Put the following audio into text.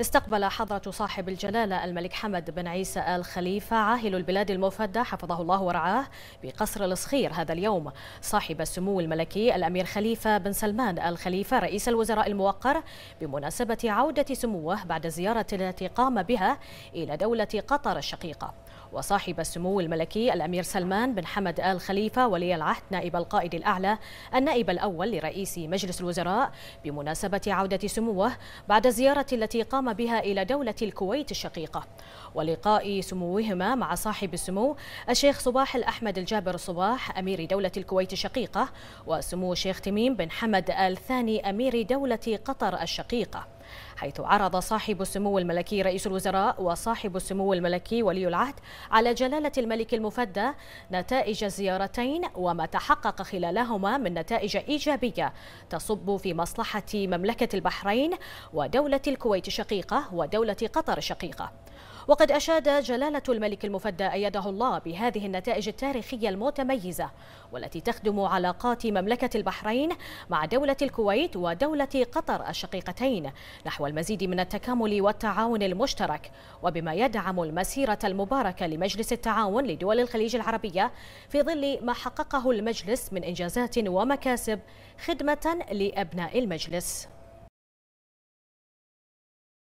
استقبل حضرة صاحب الجلالة الملك حمد بن عيسى آل خليفة عاهل البلاد المفدى حفظه الله ورعاه بقصر الصخير هذا اليوم صاحب السمو الملكي الأمير خليفة بن سلمان آل خليفة رئيس الوزراء الموقر بمناسبة عودة سموه بعد الزيارة التي قام بها إلى دولة قطر الشقيقة وصاحب السمو الملكي الأمير سلمان بن حمد آل خليفة ولي العهد نائب القائد الأعلى النائب الأول لرئيس مجلس الوزراء بمناسبة عودة سموه بعد الزيارة التي قام بها إلى دولة الكويت الشقيقة ولقاء سموهما مع صاحب السمو الشيخ صباح الأحمد الجابر صباح أمير دولة الكويت الشقيقة وسمو الشيخ تميم بن حمد آل ثاني أمير دولة قطر الشقيقة حيث عرض صاحب السمو الملكي رئيس الوزراء وصاحب السمو الملكي ولي العهد على جلالة الملك المفدى نتائج الزيارتين وما تحقق خلالهما من نتائج إيجابية تصب في مصلحة مملكة البحرين ودولة الكويت الشقيقة ودولة قطر الشقيقة وقد أشاد جلالة الملك المفدى أيده الله بهذه النتائج التاريخية المتميزة والتي تخدم علاقات مملكة البحرين مع دولة الكويت ودولة قطر الشقيقتين نحو المزيد من التكامل والتعاون المشترك وبما يدعم المسيرة المباركة لمجلس التعاون لدول الخليج العربية في ظل ما حققه المجلس من إنجازات ومكاسب خدمة لأبناء المجلس